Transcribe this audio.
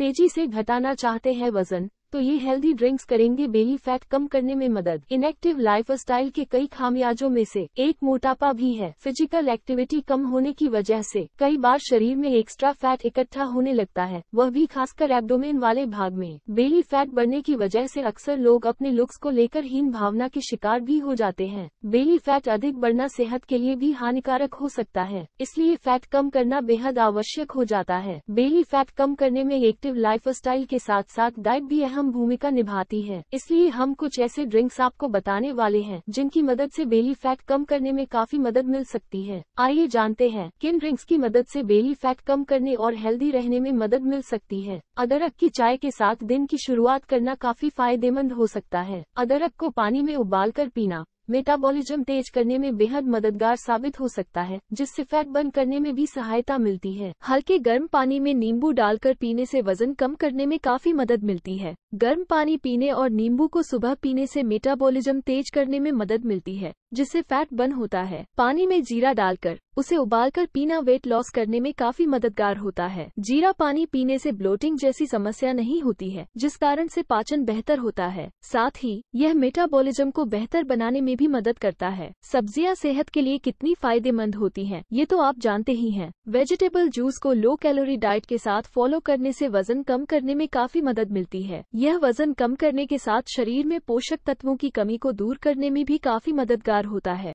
तेजी से घटाना चाहते हैं वजन तो ये हेल्दी ड्रिंक्स करेंगे बेली फैट कम करने में मदद इनएक्टिव लाइफस्टाइल के कई खामियाजों में से एक मोटापा भी है फिजिकल एक्टिविटी कम होने की वजह से कई बार शरीर में एक्स्ट्रा फैट इकट्ठा होने लगता है वह भी खासकर एब्डोमेन वाले भाग में बेली फैट बढ़ने की वजह से अक्सर लोग अपने लुक्स को लेकर हीन भावना के शिकार भी हो जाते हैं बेली फैट अधिक बढ़ना सेहत के लिए भी हानिकारक हो सकता है इसलिए फैट कम करना बेहद आवश्यक हो जाता है बेली फैट कम करने में एक्टिव स्टाइल के साथ साथ डाइट भी अहम अहम भूमिका निभाती है इसलिए हम कुछ ऐसे ड्रिंक्स आपको बताने वाले हैं जिनकी मदद से बेली फैट कम करने में काफी मदद मिल सकती है आइए जानते हैं किन ड्रिंक्स की मदद से बेली फैट कम करने और हेल्दी रहने में मदद मिल सकती है अदरक की चाय के साथ दिन की शुरुआत करना काफी फायदेमंद हो सकता है अदरक को पानी में उबाल कर पीना मेटाबॉलिज्म तेज करने में बेहद मददगार साबित हो सकता है जिससे फैट बर्न करने में भी सहायता मिलती है हल्के गर्म पानी में नींबू डालकर पीने से वजन कम करने में काफी मदद मिलती है गर्म पानी पीने और नींबू को सुबह पीने से मेटाबॉलिज्म तेज करने में मदद मिलती है जिससे फैट बन होता है पानी में जीरा डालकर उसे उबालकर पीना वेट लॉस करने में काफी मददगार होता है जीरा पानी पीने से ब्लोटिंग जैसी समस्या नहीं होती है जिस कारण से पाचन बेहतर होता है साथ ही यह मेटाबॉलिज्म को बेहतर बनाने में भी मदद करता है सब्जियां सेहत के लिए कितनी फायदेमंद होती हैं ये तो आप जानते ही हैं वेजिटेबल जूस को लो कैलोरी डाइट के साथ फॉलो करने ऐसी वजन कम करने में काफी मदद मिलती है यह वजन कम करने के साथ शरीर में पोषक तत्वों की कमी को दूर करने में भी काफी मददगार होता है